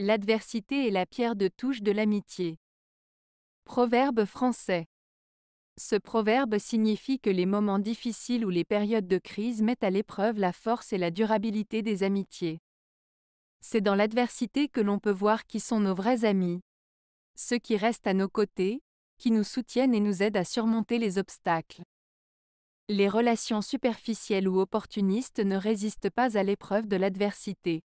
L'adversité est la pierre de touche de l'amitié. Proverbe français. Ce proverbe signifie que les moments difficiles ou les périodes de crise mettent à l'épreuve la force et la durabilité des amitiés. C'est dans l'adversité que l'on peut voir qui sont nos vrais amis. Ceux qui restent à nos côtés, qui nous soutiennent et nous aident à surmonter les obstacles. Les relations superficielles ou opportunistes ne résistent pas à l'épreuve de l'adversité.